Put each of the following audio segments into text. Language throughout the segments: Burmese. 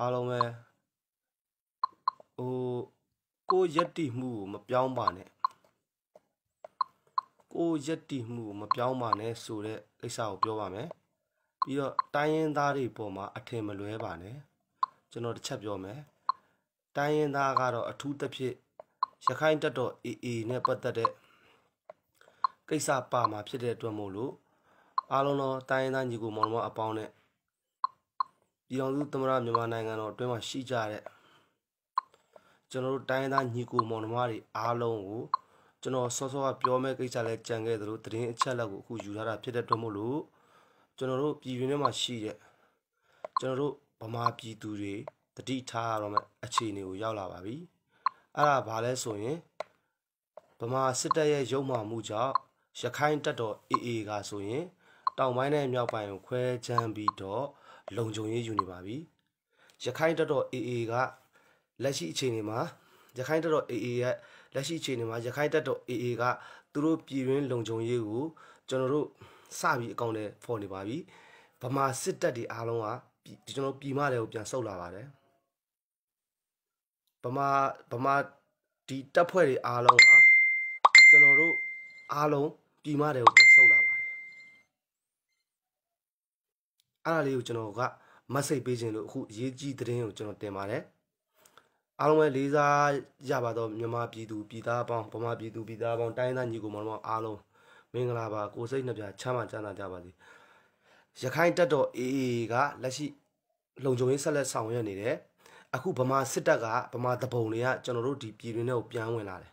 အားလုံးပဲဟိုကိုရက်တိမှုကိုမပြောင်းပါနဲ့ကိုရက်တိမှုကိုမပြောင်းပါနဲ့ဆိုတဲ့ကိစ္စကိုပြောပါမယ်ပြီးတော့တိုင်းရင်းသားတွေပေါ်မှာအထင်မလွဲပါနဲ့ကျွန်တော်တစ်ချက်ပြောမယ်တိုင်းရင်းသားကတော့အထူးသဖြင့်ရခိုင်တပ်တော် AA နဲ့ပတ်သက်တဲ့ကိစ္စပါမှာဖြစ်တဲ့အတွက်မို့လို့အားလုံးတော့တိုင်းရင်းသားညီကိုမောင်မောင်အပေါင်းနဲ့ပြည်အောင်စုသမရမြန်မာနိုင်ငံတော်အတွင်းမှာရှိကြတဲ့ကျွန်တော်တို့တိုင်းသားညီကိုမောင်နှမတွေအားလုံးကိုကျွန်တော်စောစောကပြောမဲ့ကိစ္စလဲကြံခဲ့သလိုသတင်းအချက်အလက်ကိုအခုယူထားတာဖြစ်တဲ့အတွက်မို့လို့ကျွန်တော်တို့ပြည်တွင်းထဲမှာရှိတဲ့ကျွန်တော်တို့ဗမာပြည်သူတွေတတိထားရတော့မဲ့အခြေအနေကိုရောက်လာပါပြီအဲ့ဒါဘာလဲဆိုရင်ဗမာစစ်တပ်ရဲ့ရုံမှမှုကြောင့်ရခိုင်တပ်တော် AA ကဆိုရင်တောင်ပိုင်းနဲ့မြောက်ပိုင်းကိုခွဲခြမ်းပြီးတော့လုံခြုံရေးယူနေပါပြီရခိုင်တပ်တော် AA ကလက်ရှိအခြေအနေမှာရခိုင်တပ်တော် AA ရဲ့လက်ရှိအခြေအနေမှာရခိုင်တပ်တော် AA ကသူတို့ပြည်တွင်းလုံခြုံရေးကိုကျွန်တော်တို့စပြီးအကောင့်ထဲဖော်နေပါပြီဗမာစစ်တပ်တွေအားလုံးကကျွန်တော်ပြည်မတွေကိုပြန်ဆုတ်လာပါတယ်ဗမာဗမာဒီတပ်ဖွဲ့တွေအားလုံးကကျွန်တော်တို့အားလုံးပြည်မတွေကိုပြန်အဲ့ဒါလေးကိုကျွန်တော်ကမဆိတ်ပေးခြင်းလို့အခုအရေးကြီးသတင်းကိုကျွန်တော်တင်ပါတယ်အားလုံးပဲလေးစားရပါတော့မြန်မာပြည်သူပြည်သားအပေါင်းဗမာပြည်သူပြည်သားအပေါင်းတိုင်းသားညီကိုမောင်မောင်အားလုံးမင်္ဂလာပါကိုစိတ်နှပြချမ်းသာချမ်းသာကြပါစေရခိုင်တပ်တော်အေအေကလက်ရှိလုံခြုံရေးဆက်လက်ဆောင်ရွက်နေတယ်အခုဗမာစစ်တပ်ကဗမာတပုံတွေကကျွန်တော်တို့ဒီပြည်တွင်းထဲကိုပြန်ဝင်လာတယ်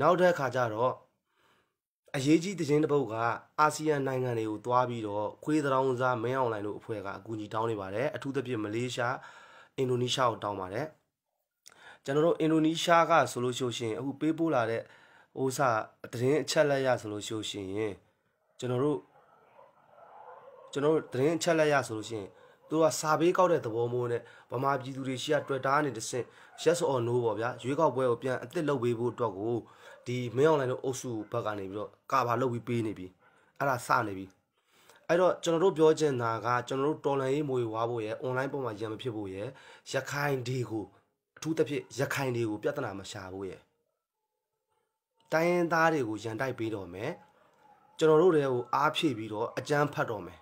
နောက်တစ်ခါကျတော့အရေးကြီးတဲ့ခြင်းတစ်ပုဒ်ကအာဆီယံနိုင်ငံတွေကိုသွားပြီးတော့ခွေးသရောင်းစားမင်းအွန်လိုင်းတို့အဖွဲ့ကအကူအညီတောင်းနေပါတယ်အထူးသဖြင့်မလေးရှားအင်ဒိုနီးရှားကိုတောင်းပါတယ်ကျွန်တော်တို့အင်ဒိုနီးရှားကဆိုလို့ရှိရင်အခုပေးပို့လာတဲ့ဥစသတင်းအချက်လက်ရဆိုလို့ရှိရင်ကျွန်တော်တို့ကျွန်တော်တို့သတင်းအချက်လက်ရဆိုလို့ရှိရင်သူကစာပေးကောက်တဲ့သဘောမျိုးနဲ့ဗမာပြည်သူတွေရှိရ Twitter နဲ့တဆင့် yes or no ပေါ့ဗျာရွေးကောက်ပွဲကိုပြန်အစ်စ်လုပ်ပေးဖို့အတွက်ကိုဒီမင်းအောင်လိုင်းတို့အုပ်စုဘက်ကနေပြီးတော့ကာဘာလုပ်ပြီးပေးနေပြီအဲ့ဒါစနေပြီအဲ့တော့ကျွန်တော်တို့ပြောချင်တာကကျွန်တော်တို့တော်လန်ရေးမွေဝါဖို့ရယ် online ပေါ်မှာရံမဖြစ်ဖို့ရယ်ရခိုင်ဒီကိုအထူးသဖြင့်ရခိုင်တွေကိုပြဿနာမရှာဖို့ရယ်တိုင်းရင်းသားတွေကိုရန်တိုက်ပေးတော့မယ်ကျွန်တော်တို့တွေကိုအားဖြည့်ပြီးတော့အကြမ်းဖတ်တော့မယ်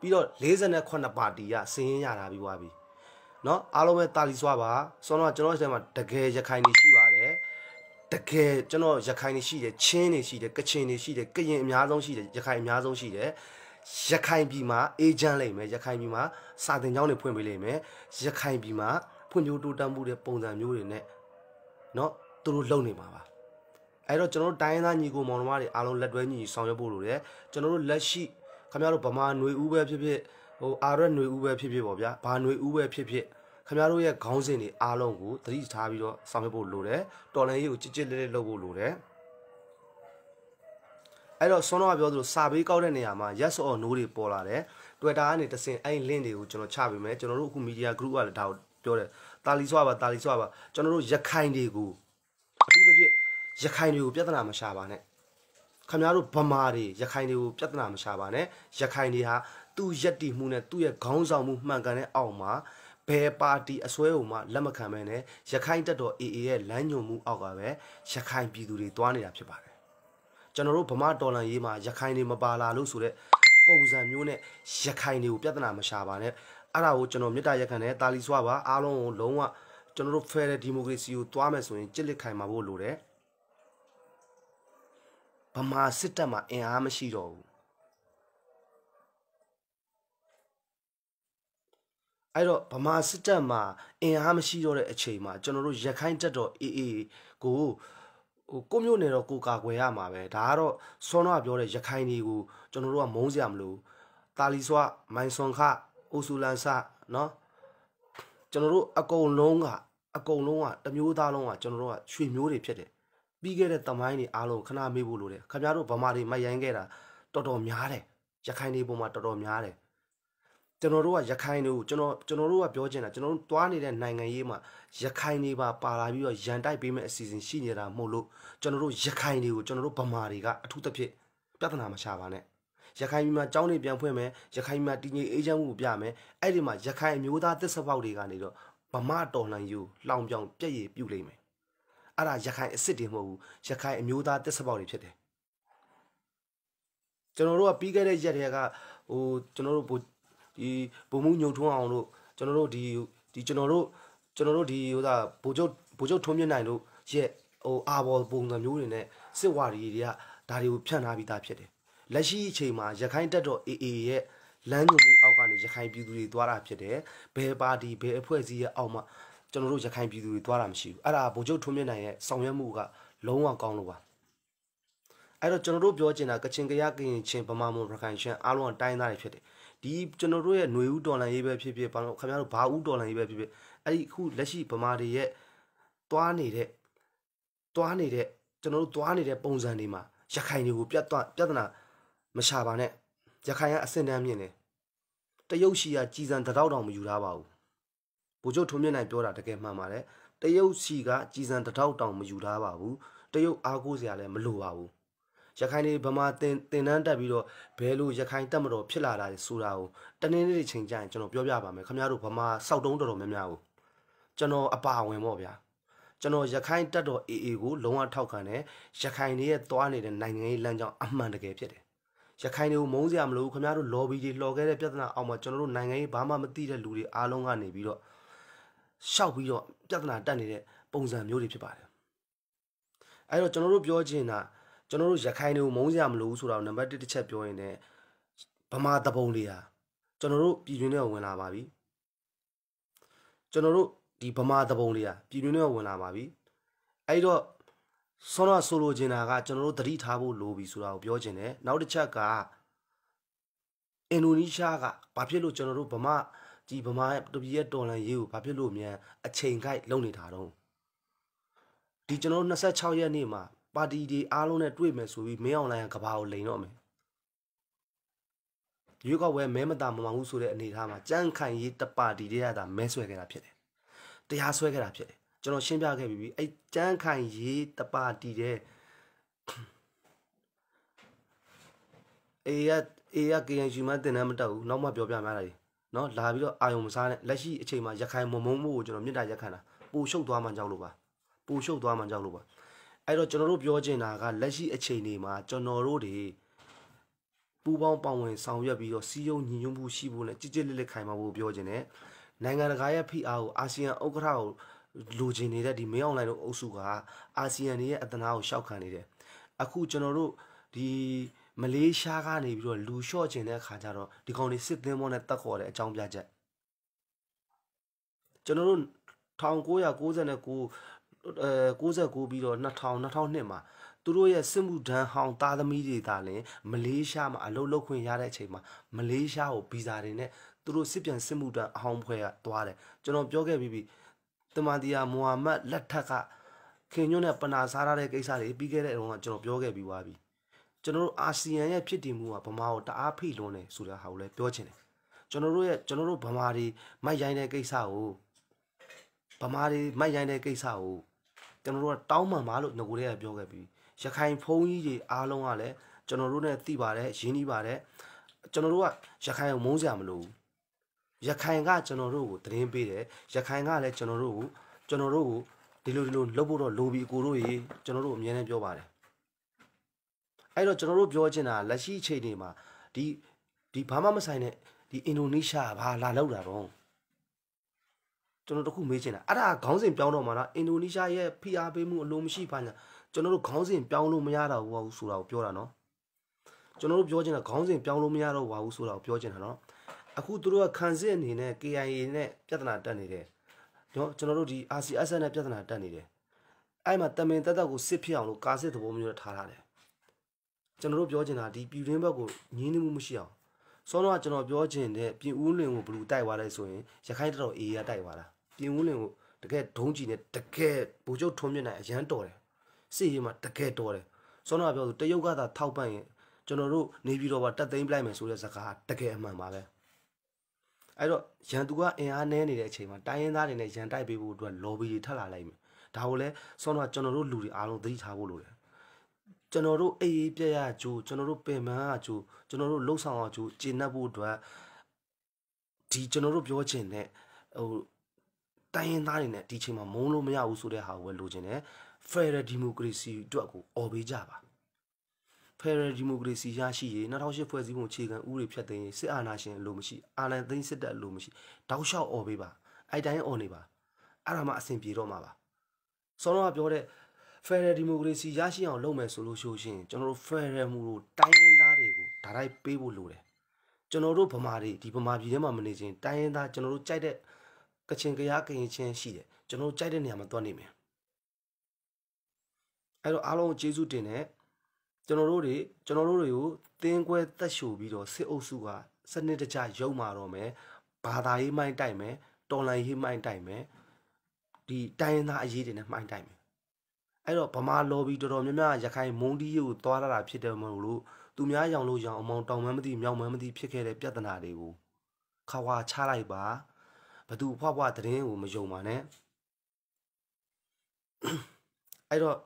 ပြီးတော့48ပါတီကစင်းရရတာပြီးွားပြီเนาะအားလုံးပဲတာလီစွာပါဆောတော့ကျွန်တော်ဒီထဲမှာတကယ်ရခိုင်နေရှိတကယ်ကျွန်တော်ရခိုင်နေရှိတယ်ချင်းနေရှိတယ်ကချင်နေရှိတယ်ကရင်အများဆုံးရှိတယ်ရခိုင်အများဆုံးရှိတယ်ရခိုင်ပြည်မှာအေဂျင့်လိမ့်မယ်ရခိုင်ပြည်မှာစာတင်ကျောင်းတွေဖွင့်ပေးလိမ့်မယ်ရခိုင်ပြည်မှာဖွံ့ဖြိုးတိုးတက်မှုတဲ့ပုံစံမျိုးတွေနဲ့เนาะသူတို့လုပ်နေမှာပါအဲ့တော့ကျွန်တော်တို့တိုင်းရင်းသားညီကိုမောင်နှမတွေအားလုံးလက်တွဲညီညီဆောင်ရွက်ဖို့လိုတယ်ကျွန်တော်တို့လက်ရှိခင်ဗျားတို့ဗမာຫນွေဦးပဲဖြစ်ဖြစ်ဟိုအာရက်ຫນွေဦးပဲဖြစ်ဖြစ်ပေါ့ဗျာဘာຫນွေဦးပဲဖြစ်ဖြစ်ခင်ဗျားတို့ရဲ့ခေါင်းစဉ်တွေအားလုံးကိုသတိထားပြီးတော့ဆောင်ရွက်ဖို့လိုတယ်တော်လန်ရေးကိုကြစ်ကြစ်လေးလေးလုပ်ဖို့လိုတယ်အဲ့တော့ဆွမ်းတော့ပြောသလိုစာပေးကောက်တဲ့နေရာမှာ yes or no တွေပေါ်လာတယ် Twitter ကနေတစင်အဲ့ link တွေကိုကျွန်တော်ချပေးမယ်ကျွန်တော်တို့အခု media group ကလည်းဒါကိုပြောတယ်တာလီဆွာပါတာလီဆွာပါကျွန်တော်တို့ရခိုင်တွေကိုအထူးသဖြင့်ရခိုင်တွေကိုပြဿနာမရှာပါနဲ့ခင်ဗျားတို့ဗမာတွေရခိုင်တွေကိုပြဿနာမရှာပါနဲ့ရခိုင်တွေဟာသူ့ယက်တီမှုနဲ့သူ့ရဲ့ခေါင်းဆောင်မှုမှန်ကန်တဲ့အောက်မှာဘယ်ပါတီအစွဲကိုမှလက်မခံဘဲနဲ့ရခိုင်တပ်တော် AA ရဲ့လမ်းညွှန်မှုအောက်ကပဲရခိုင်ပြည်သူတွေတွားနေတာဖြစ်ပါတယ်ကျွန်တော်တို့ဗမာတော်လှန်ရေးမှာရခိုင်တွေမပါလာလို့ဆိုတဲ့ပုံစံမျိုးနဲ့ရခိုင်တွေကိုပြဿနာမရှာပါနဲ့အဲ့ဒါကိုကျွန်တော်မြစ်တာရက်ခံနဲ့တာလီဆွာပါအားလုံးကိုလုံးဝကျွန်တော်တို့ Federal Democracy ကိုတွားမယ်ဆိုရင်ကြစ်လက်ခိုင်မှာဖို့လိုတယ်ဗမာစစ်တပ်မှာအင်အားမရှိတော့ဘူးအဲ့တော့ဗမာစစ်တပ်မှာအင်အားမရှိတော့တဲ့အချိန်မှာကျွန်တော်တို့ရခိုင်တပ်တော် AA ကိုဟိုကိုမျိုးနယ်တော့ကိုကာကွယ်ရမှာပဲဒါကတော့ဆွမ်းတော့ပြောတဲ့ရခိုင်တွေကိုကျွန်တော်တို့ကမုန်းစရာမလိုတာလီဆွာမိုင်ဆွန်ခအိုဆူလန်ဆเนาะကျွန်တော်တို့အကုန်လုံးကအကုန်လုံးကတမျိုးသားလုံးကကျွန်တော်တို့ကရွှေမျိုးတွေဖြစ်တယ်ပြီးခဲ့တဲ့တမိုင်းတွေအားလုံးခဏမေးဖို့လိုတယ်ခင်ဗျားတို့ဗမာတွေမယိုင်းခဲ့တာတော်တော်များတယ်ရခိုင်တွေပုံမှာတော်တော်များတယ်ကျွန်တော်တို့ကရခိုင်တွေကိုကျွန်တော်ကျွန်တော်တို့ကပြောချင်တာကျွန်တော်တို့သွားနေတဲ့နိုင်ငံရေးမှာရခိုင်တွေပါပါလာပြီးတော့ရန်တိုက်ပေးမဲ့အစီအစဉ်ရှိနေတာမဟုတ်လို့ကျွန်တော်တို့ရခိုင်တွေကိုကျွန်တော်တို့ဗမာတွေကအထူးသဖြင့်ပြဿနာမရှာပါနဲ့ရခိုင်ပြည်မှာကြောင်းတွေပြန်ဖွင့်မယ်ရခိုင်မှာတည်ငြိမ်အေးချမ်းမှုကိုပြမယ်အဲ့ဒီမှာရခိုင်မျိုးသားသစ္စာပေါက်တွေကနေတော့ဗမာတော်လှန်ရေးလောင်ပြောင်ပြက်ရည်ပြုတ်လိမ့်မယ်အဲ့ဒါရခိုင်အစ်စ်တွေမဟုတ်ဘူးရခိုင်အမျိုးသားသစ္စာပေါက်တွေဖြစ်တယ်ကျွန်တော်တို့ကပြီးခဲ့တဲ့ရက်တွေကဟိုကျွန်တော်တို့ဒီဘုံမှုညုံထွန်းအောင်တို့ကျွန်တော်တို့ဒီဒီကျွန်တော်တို့ကျွန်တော်တို့ဒီဟိုသာဘိုးချုပ်ဘိုးချုပ်ထွန်းမြင့်နိုင်တို့ရဲ့ဟိုအာဘော်ပုံစံမျိုးတွေနဲ့စစ်ဝါဒီတွေကဒါတွေကိုဖြန့်ထားပြီးသားဖြစ်တယ်လက်ရှိအချိန်မှာရခိုင်တပ်တော် AA ရဲ့လမ်းညွှန်မှုအောက်ကနေရခိုင်ပြည်သူတွေသွားတာဖြစ်တယ်ဘယ်ပါတီဘယ်အဖွဲ့အစည်းရဲ့အောက်မှာကျွန်တော်တို့ရခိုင်ပြည်သူတွေသွားတာမရှိဘူးအဲ့ဒါဗိုလ်ချုပ်ထွန်းမြင့်နိုင်ရဲ့ဆောင်ရွက်မှုကလုံးဝကောင်းလို့ပါအဲ့တော့ကျွန်တော်တို့ပြောချင်တာကချင်ကရကရင်ချင်းဗမာမွန်ရခိုင်ရှမ်းအားလုံးအတိုင်းသားတွေဖြစ်တယ်ဒီကျွန်တော်တို့ရဲ့ຫນွေဦးတော်လန်ရေးပဲဖြစ်ဖြစ်ဘာလို့ခင်ဗျားတို့ဘာဦးတော်လန်ရေးပဲဖြစ်ဖြစ်အဲ့ဒီအခုလက်ရှိဗမာတွေရဲ့သွားနေတဲ့သွားနေတဲ့ကျွန်တော်တို့သွားနေတဲ့ပုံစံတွေမှာရခိုင်တွေကိုပြတ်သွားပြဿနာမရှာပါနဲ့ရခိုင်ကအစင်တန်းမြင့်တယ်တရုတ်ရှိကကြည်စံတထောက်တောင်မယူထားပါဘူးဗိုလ်ချုပ်ထွန်းမြင့်နိုင်ပြောတာတကယ်မှန်ပါတယ်တရုတ်ရှိကကြည်စံတထောက်တောင်မယူထားပါဘူးတရုတ်အားကိုးစရာလည်းမလိုပါဘူးရခိုင်တွေဗမာတင်တင်တန်းတက်ပြီးတော့ဘယ်လိုရခိုင်တက်မတော်ဖြစ်လာတာလဲဆိုတာကိုတနည်းနည်းချိန်ကြရင်ကျွန်တော်ပြောပြပါမယ်ခင်ဗျားတို့ဗမာစောက်တုံးတော်တော်များများကိုကျွန်တော်အပါဝင်ပေါ့ဗျာကျွန်တော်ရခိုင်တက်တော် AA ကိုလုံးဝထောက်ခံတယ်ရခိုင်တွေရဲ့သွားနေတဲ့နိုင်ငံရေးလမ်းကြောင်းအမှန်တကယ်ဖြစ်တယ်ရခိုင်တွေကိုမုန်းစရာမလိုဘူးခင်ဗျားတို့ lobby တွေလှော်ခဲ့တဲ့ပြဿနာအောက်မှာကျွန်တော်တို့နိုင်ငံရေးဘာမှမသိတဲ့လူတွေအားလုံးကနေပြီးတော့ရှောက်ပြီးတော့ပြဿနာတက်နေတဲ့ပုံစံမျိုးတွေဖြစ်ပါတယ်အဲ့တော့ကျွန်တော်တို့ပြောချင်တာကျွန်တော်တို့ရခိုင်တွေကိုမုန်းစရာမလိုဘူးဆိုတော့နံပါတ်1တစ်ချက်ပြောရင်လည်းဗမာတပုံတွေဟာကျွန်တော်တို့ပြည်တွင်းထဲဝင်လာပါပြီကျွန်တော်တို့ဒီဗမာတပုံတွေဟာပြည်တွင်းထဲဝင်လာပါပြီအဲ့တော့ဆောနာဆိုလိုချင်တာကကျွန်တော်တို့သတိထားဖို့လိုပြီဆိုတာကိုပြောချင်တယ်နောက်တစ်ချက်ကအင်ဒိုနီးရှားကဘာဖြစ်လို့ကျွန်တော်တို့ဗမာဒီဗမာရဲ့တပည့်ရဲ့တော်လန်ရေးကိုဘာဖြစ်လို့မြန်အချိန်ကိုက်လုပ်နေတာတော့ဒီကျွန်တော်တို့26ရက်နေ့မှာပါတီတွေအားလုံးနဲ့တွေ့မယ်ဆိုပြီးမင်းအောင်လှိုင်ကကဘာကိုလိန်တော့မယ်ရွေးကောက်ပွဲမဲမတာမမှန်ဘူးဆိုတဲ့အနေအထားမှာကြန့်ခိုင်ရေးတပါတီတွေကသာမဲဆွဲခဲ့တာဖြစ်တယ်တရားဆွဲခဲ့တာဖြစ်တယ်ကျွန်တော်ရှင်းပြခဲ့ပြီးပြီအဲကြန့်ခိုင်ရေးတပါတီတဲ့အေးရအေးရ KNG မှာတင်တယ်မတက်ဘူးနောက်မှပြောပြများတာကြီးနော်လာပြီးတော့အာယုံမစားနဲ့လက်ရှိအချိန်မှာရခိုင်မုံမုံမို့ကိုကျွန်တော်မြစ်တာရက်ခံတာပူရှုပ်သွားမှကြောက်လို့ပါပူရှုပ်သွားမှကြောက်လို့ပါအဲ့တော့ကျွန်တော်တို့ပြောချင်တာက လက်ရှိအချိန်တွေမှာကျွန်တော်တို့တွေပူပေါင်းပါဝင်ဆောင်ရွက်ပြီးတော့စီယုံညီညွတ်မှုရှိဖို့နဲ့ကြည်ကြည်လစ်လစ်ခိုင်မာဖို့ပြောချင်တယ်နိုင်ငံတကာရဲ့ဖိအားကိုအာဆီယံဥက္ကဋ္ဌကိုလိုချင်နေတဲ့ဒီမင်းအောင်လှိုင်တို့အုပ်စုကအာဆီယံရဲ့အသနာကိုရှောက်ခံနေတယ်အခုကျွန်တော်တို့ဒီမလေးရှားကနေပြီးတော့လူလျှော့ကျင်တဲ့အခါကျတော့ဒီကောင်တွေစစ်သင်းပေါ်နဲ့တက်ခေါ်တဲ့အကြောင်းပြချက်ကျွန်တော်တို့1999အဲ69ပြီးတော့2000 2002မှာသူတို့ရဲ့စစ်မှုဒဏ်ဟောင်းသားသမီးတွေသာလင်မလေးရှားမှာအလုပ်လုပ်ခွင့်ရတဲ့အချိန်မှာမလေးရှားကိုဗီဇာတွေနဲ့သူတို့စစ်ပြန်စစ်မှုဒဏ်အဟောင်းဖွဲ့ကသွားတယ်ကျွန်တော်ပြောခဲ့ပြီးပြီတမန်တီယာမိုဟာမက်လက်ထက်ကခင်ညွန့်နဲ့ပနာစားရတဲ့ကိစ္စတွေပြီးခဲ့တဲ့အတော့ကျွန်တော်ပြောခဲ့ပြီးပါပြီကျွန်တော်တို့အာဆီယံရဲ့ဖြစ်တည်မှုကဗမာကိုတအားဖိလွန်းတယ်ဆိုတာဟာကိုလည်းပြောချင်တယ်ကျွန်တော်တို့ရဲ့ကျွန်တော်တို့ဗမာတွေမိုက်ရိုင်းတဲ့ကိစ္စကိုဗမာတွေမိုက်ရိုင်းတဲ့ကိစ္စကိုကျွန်တော်တို့ကတောင်းပန်ပါလို့ငကိုလေးကပြောခဲ့ပြီးရခိုင်ဖုန်းကြီးတွေအားလုံးကလည်းကျွန်တော်တို့ ਨੇ သိပါတယ်ရင်းနှီးပါတယ်ကျွန်တော်တို့ကရခိုင်ကိုမုန်းစရာမလိုဘူးရခိုင်ကကျွန်တော်တို့ကိုသတင်းပေးတယ်ရခိုင်ကလည်းကျွန်တော်တို့ကိုကျွန်တော်တို့ကိုဒီလိုဒီလိုလုပ်ဖို့တော့လိုပြီကိုတို့ရေကျွန်တော်တို့အမြဲတမ်းပြောပါတယ်အဲ့တော့ကျွန်တော်တို့ပြောချင်တာလက်ရှိအချိန်တွေမှာဒီဒီဘာမှမဆိုင်တဲ့ဒီအင်ဒိုနီးရှားကဘာလာလောက်တာတော့ကျွန်တော်တို့ခုမေးချင်တာအဲ့ဒါခေါင်းစဉ်ပြောင်းတော့မှာလားအင်ဒိုနီးရှားရဲ့ဖိအားပေးမှုအလိုမရှိပါညာကျွန်တော်တို့ခေါင်းစဉ်ပြောင်းလို့မရတော့ဘူးဆိုတာကိုပြောတာနော်ကျွန်တော်တို့ပြောချင်တာခေါင်းစဉ်ပြောင်းလို့မရတော့ပါဘူးဆိုတာကိုပြောချင်တာနော်အခုသူတို့ကခံစစ်အနေနဲ့ KIA နဲ့ပြဿနာတက်နေတယ်နော်ကျွန်တော်တို့ဒီ RCS နဲ့ပြဿနာတက်နေတယ်အဲ့မှာတမင်တက်တက်ကိုစစ်ဖြစ်အောင်လို့ကာစစ်သဘောမျိုးနဲ့ထားထားတယ်ကျွန်တော်တို့ပြောချင်တာဒီပြည်တွင်းဘက်ကိုငင်းနေမှုမရှိအောင်စောတော့ကျွန်တော်ပြောချင်တဲ့ပြင်ဦးလွင်ကိုဘလူတိုက်သွားတယ်ဆိုရင်ရခိုင်တော်အေးရတိုက်သွားတာပြင်ဦးလင်ကိုတကယ်ဒုံးကြီးနဲ့တကယ်ဗိုလ်ချုပ်ထွန်းမြင့်နိုင်အရန်တော်တယ်စစ်ရေးမှာတကယ်တော်တယ်စောနာပြောသူတရုတ်ကသာထောက်ပံ့ရင်ကျွန်တော်တို့နေပြည်တော်မှာတက်သိမ်းပလိုက်မယ်ဆိုတဲ့စကားတကယ်အမှန်ပါပဲအဲ့တော့ရန်သူကအင်အားနည်းနေတဲ့အချိန်မှာတိုင်းရင်းသားတွေနဲ့ရန်တိုက်ပေးဖို့အတွက် lobby တွေထပ်လာလိုက်မယ်ဒါကိုလဲစောနာကျွန်တော်တို့လူတွေအားလုံးသတိထားဖို့လိုတယ်ကျွန်တော်တို့အေးအေးပြက်ရကြိုးကျွန်တော်တို့ပင်ပန်းရကြိုးကျွန်တော်တို့လှုပ်ဆောင်ရကြိုးကျင့်တတ်ဖို့အတွက်ဒီကျွန်တော်တို့ပြောချင်တဲ့ဟိုတိုင်းရင်းသားတွေနဲ့ဒီချိန်မှာမုန်းလို့မရဘူးဆိုတဲ့ဟာကိုပဲလိုချင်တယ် Federal Democracy အတွက်ကိုအော်ပေးကြပါ Federal Democracy ရရှိရေး2008ဖွဲ့စည်းပုံအခြေခံဥပဒေဖြတ်သိမ်းရေးစစ်အာဏာရှင်အလိုမရှိအာဏာသိမ်းစစ်တပ်အလိုမရှိတောက်လျှောက်အော်ပေးပါအဲ့တိုင်းအော်နေပါအဲ့ဒါမှအဆင်ပြေတော့မှာပါစောတော့ကပြောတဲ့ Federal Democracy ရရှိအောင်လုပ်မယ်ဆိုလို့ရှိရင်ကျွန်တော်တို့ Federal မှုတို့တိုင်းရင်းသားတွေကိုဒါတိုင်းပေးဖို့လိုတယ်ကျွန်တော်တို့ဗမာတွေဒီဗမာပြည်ထဲမှာမနေချင်းတိုင်းရင်းသားကျွန်တော်တို့ကြိုက်တဲ့ကချင်ကရားကရင်ချင်းရှိတယ်ကျွန်တော်ကြိုက်တဲ့နေရာမှာသွားနေမယ်အဲ့တော့အားလုံးကျေးဇူးတင်တယ်ကျွန်တော်တို့တွေကျွန်တော်တို့တွေကိုသင်ကွဲတက်ရှို့ပြီးတော့စစ်အုပ်စုကစနစ်တကျရုံမာတော့မယ်ဘာသာရေးမိုင်းတိုက်မယ်တော်လှန်ရေးမိုင်းတိုက်မယ်ဒီတိုင်းရင်းသားအရေးတွေနဲ့မိုင်းတိုက်မယ်အဲ့တော့ဗမာလော်ဘီတော်တော်များများရခိုင်မုံဒီရေးကိုသွားရတာဖြစ်တယ်မလို့သူများရောင်လို့ရောင်အမောင်တောင်မှန်းမသိမြောင်မှန်းမသိဖြစ်ခဲ့တဲ့ပြဿနာတွေကိုခါဝါချလိုက်ပါဘသူဖွားဖွားသတင်းကိုမယုံပါနဲ့အဲ့တော့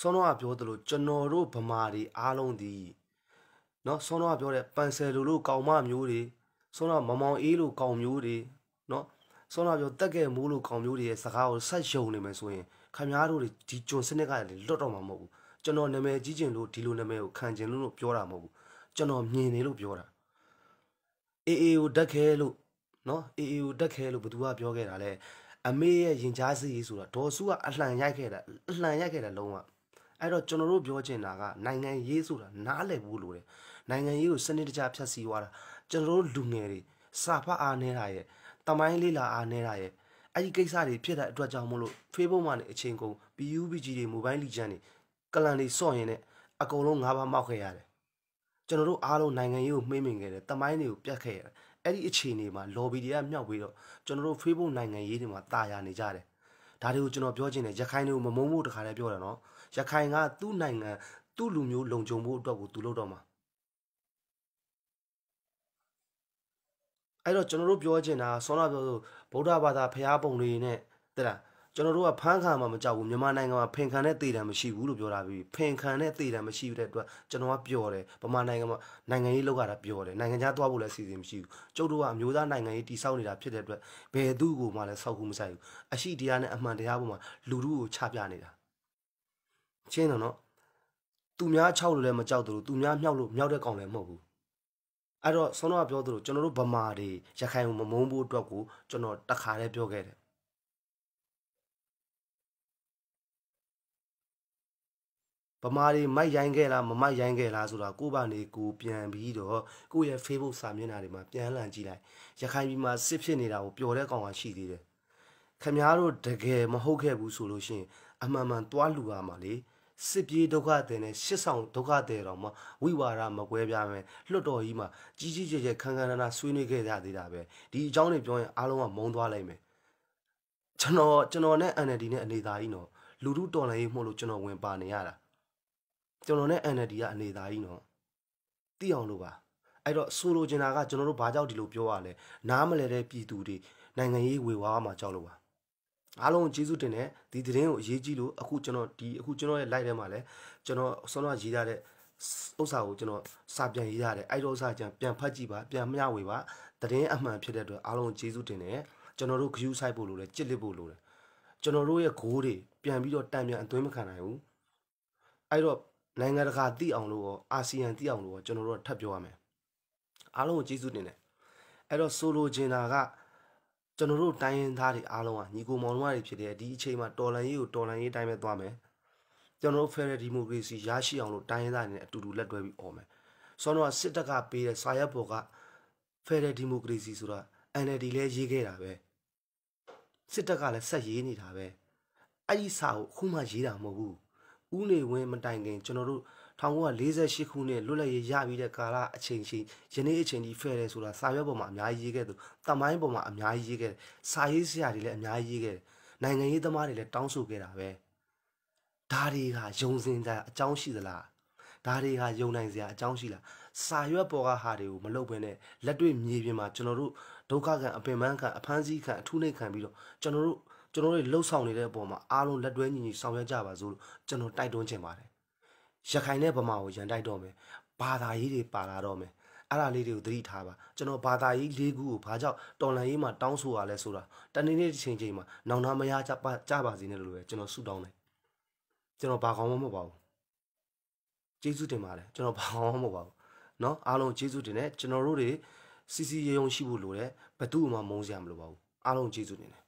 ဆောင်းတော့ကပြောသလိုကျွန်တော်တို့ဗမာတွေအားလုံးဒီเนาะဆောင်းတော့ကပြောတဲ့ပန်ဆယ်လိုလိုကောင်မမျိုးတွေဆောင်းတော့မမောင်အေးလိုကောင်မျိုးတွေเนาะဆောင်းတော့ပြောတက်ကဲမိုးလိုကောင်မျိုးတွေရဲ့စကားကိုဆက်ယုံနေမယ်ဆိုရင်ခမားတို့တွေဒီကျွန်စနစ်ကလည်းလွတ်တော့မှာမဟုတ်ဘူးကျွန်တော်နာမည်ကြီးကျင်လို့ဒီလိုနာမည်ကိုခံကျင်လို့ပြောတာမဟုတ်ဘူးကျွန်တော်မြင်နေလို့ပြောတာအေးအေးကိုတက်ခဲလို့နော်အေအေကိုတက်ခဲလို့ဘသူကပြောခဲ့တာလဲအမေရဲ့ရင်ကြားစီရေးဆိုတော့ဒေါ်စုကအလှန်ရိုက်ခဲ့တာအလှန်ရိုက်ခဲ့တာလုံးဝအဲ့တော့ကျွန်တော်တို့ပြောချင်တာကနိုင်ငံရေးဆိုတာနားလည်ဖို့လိုတယ်နိုင်ငံရေးကိုစနစ်တကျဖြတ်စည်းသွားတာကျွန်တော်တို့လူငယ်တွေစာဖတ်အားနေတာရဲ့တမိုင်းလေးလာအားနေတာရဲ့အဲ့ဒီကိစ္စတွေဖြစ်တဲ့အတွက်ကြောင့်မို့လို့ Facebook မှာနေအချိန်ကုန် PUBG တွေ Mobile Legend တွေကလန်တွေစော့ရင်းနဲ့အကုန်လုံး၅ပါးမောက်ခဲ့ရတယ်ကျွန်တော်တို့အားလုံးနိုင်ငံရေးကိုမှိမ့်မင်ခဲ့တယ်တမိုင်းတွေကိုပြတ်ခဲ့ရတယ်အဲ့ဒီအခြေအနေမှာ lobby တွေကမြောက်ပြီးတော့ကျွန်တော်တို့ Facebook နိုင်ငံရေးတွေမှာတာယာနေကြတယ်ဒါတွေကိုကျွန်တော်ပြောချင်တယ်ရခိုင်တွေကိုမမုန်းဖို့တခါတည်းပြောတာနော်ရခိုင်ကသူ့နိုင်ငံသူ့လူမျိုးလုံခြုံဖို့အတွက်ကိုသူလုပ်တော့မှာအဲ့တော့ကျွန်တော်တို့ပြောချင်တာဆောနာပြောဆိုဗုဒ္ဓဘာသာဖျားပုံတွေနဲ့တဲ့လားကျွန်တော်တို့ကဖမ်းခံမှာမကြောက်ဘူးမြန်မာနိုင်ငံမှာဖင်ခံတဲ့သေတံမရှိဘူးလို့ပြောတာပြီးဖင်ခံတဲ့သေတံမရှိတဲ့အတွက်ကျွန်တော်ကပျော်တယ်ဗမာနိုင်ငံမှာနိုင်ငံရေးလောက်ကတာပျော်တယ်နိုင်ငံခြားသွားဖို့လည်းစီစဉ်မရှိဘူးကျုပ်တို့ကအမျိုးသားနိုင်ငံရေးတိစောက်နေတာဖြစ်တဲ့အတွက်ဘယ်သူ့ကိုမှလည်းစောက်ခုမဆိုင်ဘူးအရှိတရားနဲ့အမှန်တရားပေါ်မှာလူလူကိုချပြနေတာချင်းတော့နော်သူများခြောက်လို့လည်းမကြောက်သလိုသူများမြောက်လို့မြောက်တဲ့ကောင်လည်းမဟုတ်ဘူးအဲ့တော့ဆောင်းတော့ပြောသလိုကျွန်တော်တို့ဗမာတွေရခိုင်ကိုမမုန်းဖို့အတွက်ကိုကျွန်တော်တခါတည်းပြောခဲ့တယ်ဗမာတွေမိုက်ရိုင်းခဲ့လားမမိုက်ရိုင်းခဲ့လားဆိုတာကိုပါနေကိုပြန်ပြီးတော့ကိုရဲ့ Facebook စာမျက်နှာတွေမှာပြန်လှန်ကြည့်လိုက်ရခိုင်ပြည်မှာစစ်ဖြစ်နေတာကိုပျော်တဲ့ကောင်ကရှိသေးတယ်ခမားတို့တကယ်မဟုတ်ခဲ့ဘူးဆိုလို့ရှိရင် အမှန်မှန်သွားလူရမှာလေစစ်ပြေးဒုက္ခသည်နဲ့ရှစ်ဆောင်ဒုက္ခသည်တော်မှာဝိဝါဒမကွဲပြားမယ်လွတ်တော်ကြီးမှာကြီးကြီးကျယ်ကျယ်ခန်းခန်းနာနာဆွေးနွေးခဲ့ကြသေးတာပဲဒီအကြောင်းတွေပြောရင်အားလုံးကမုန်းသွားလိုက်မယ်ကျွန်တော်ကျွန်တော်နဲ့ NLD နဲ့အနေသားကြီးနော်လူမှုတော်လှန်ရေးမို့လို့ကျွန်တော်ဝင်ပါနေရတာကျွန်တော်နဲ့ NLD ကအနေသားကြီးနော်သိအောင်လို့ပါအဲ့တော့ဆိုလိုချင်တာကကျွန်တော်တို့ဘာကြောင့်ဒီလိုပြောရလဲနားမလဲတဲ့ပြည်သူတွေနိုင်ငံရေးဝေဝါးမှာကြောက်လို့ပါအားလုံးကျေးဇူးတင်တယ်ဒီသတင်းကိုအရေးကြီးလို့အခုကျွန်တော်ဒီအခုကျွန်တော်ရဲ့ live ထဲမှာလည်းကျွန်တော်ဆုံးတော့ရေးရတဲ့ဥစ္စာကိုကျွန်တော်စာပြန်ရေးရတယ်အဲ့တော့ဥစ္စာကြံပြန်ဖတ်ကြည့်ပါပြန်မျှဝေပါသတင်းအမှန်ဖြစ်တဲ့အတွက်အားလုံးကျေးဇူးတင်တယ်ကျွန်တော်တို့ဂယူးဆိုင်ဖို့လိုတယ်ကြစ်လစ်ဖို့လိုတယ်ကျွန်တော်တို့ရဲ့ဂိုးတွေပြန်ပြီးတော့တံပြန်အသွင်းမခံနိုင်ဘူးအဲ့တော့နိုင်ငံတကာသိအောင်လို့ရောအာဆီယံသိအောင်လို့ရောကျွန်တော်တို့ထပ်ပြောရမယ်အားလုံးကိုကျေးဇူးတင်တယ်အဲ့တော့ဆိုလိုချင်တာကကျွန်တော်တို့တိုင်းရင်းသားတွေအားလုံးကညီကိုမောင်နှမတွေဖြစ်တဲ့ဒီအချိန်မှာတော်လန်ရေးကိုတော်လန်ရေးတိုင်းပဲသွားမယ်ကျွန်တော်တို့ Federal Democracy ရရှိအောင်လို့တိုင်းရင်းသားတွေနဲ့အတူတူလက်တွဲပြီးអော်မယ်ဆိုတော့စစ်တပ်ကပေးတဲ့စာရွက်ပေါ်က Federal Democracy ဆိုတာ NLD လဲရေးခဲ့တာပဲစစ်တပ်ကလည်းဆက်ရေးနေတာပဲအဲ့ဒီစာကိုအခုမှရေးတာမဟုတ်ဘူးဦးနေဝင်းမတိုင်ခင်ကျွန်တော်တို့1948ခုနှစ်လွတ်လပ်ရေးရပြီးတဲ့ကာလအချိန်ရှိယနေ့အချိန်ကြီးဖဲ့တယ်ဆိုတာစာရွက်ပေါ်မှာအများကြီးရေးခဲ့သူတမိုင်းပေါ်မှာအများကြီးရေးခဲ့စာရေးဆရာတွေလည်းအများကြီးရေးခဲ့နိုင်ငံရေးသမားတွေလည်းတောင်းဆိုခဲ့တာပဲဒါတွေကယုံစင်ကြအကြောင်းရှိသလားဒါတွေကယုံနိုင်စရာအကြောင်းရှိလားစာရွက်ပေါ်ကဟာတွေကိုမလုပ်ဘဲနဲ့လက်တွေ့မြေပြင်မှာကျွန်တော်တို့ဒုက္ခခံအပင်ပန်းခံအဖမ်းဆီးခံအထုနှိတ်ခံပြီးတော့ကျွန်တော်တို့ကျွန်တော်တို့လှုပ်ဆောင်နေတဲ့အပေါ်မှာအားလုံးလက်တွဲညီညီဆောင်ရွက်ကြပါစို့လို့ကျွန်တော်တိုက်တွန်းချင်ပါတယ်ရခိုင်နဲ့ဗမာကိုရန်တိုက်တော့မယ်ဘာသာရေးတွေပါလာတော့မယ်အဲ့ဒါလေးတွေကိုသတိထားပါကျွန်တော်ဘာသာရေး၄ခုကိုဘာကြောင့်တော်လန်ရေးမှာတောင်းဆိုရလဲဆိုတာတနေ့နေ့တစ်ချိန်ချိန်မှာနောင်နာမရကြပါကြပါစေနဲ့လို့ပဲကျွန်တော်ဆုတောင်းတယ်ကျွန်တော်ဘာကောင်းမှမဟုတ်ပါဘူးကျေးဇူးတင်ပါတယ်ကျွန်တော်ဘာကောင်းမှမဟုတ်ပါဘူးเนาะအားလုံးကျေးဇူးတင်တယ်ကျွန်တော်တို့တွေစီစီရုံရှိဖို့လိုတယ်ဘသူ့မှမုန်းစရာမလိုပါဘူးအားလုံးကျေးဇူးတင်တယ်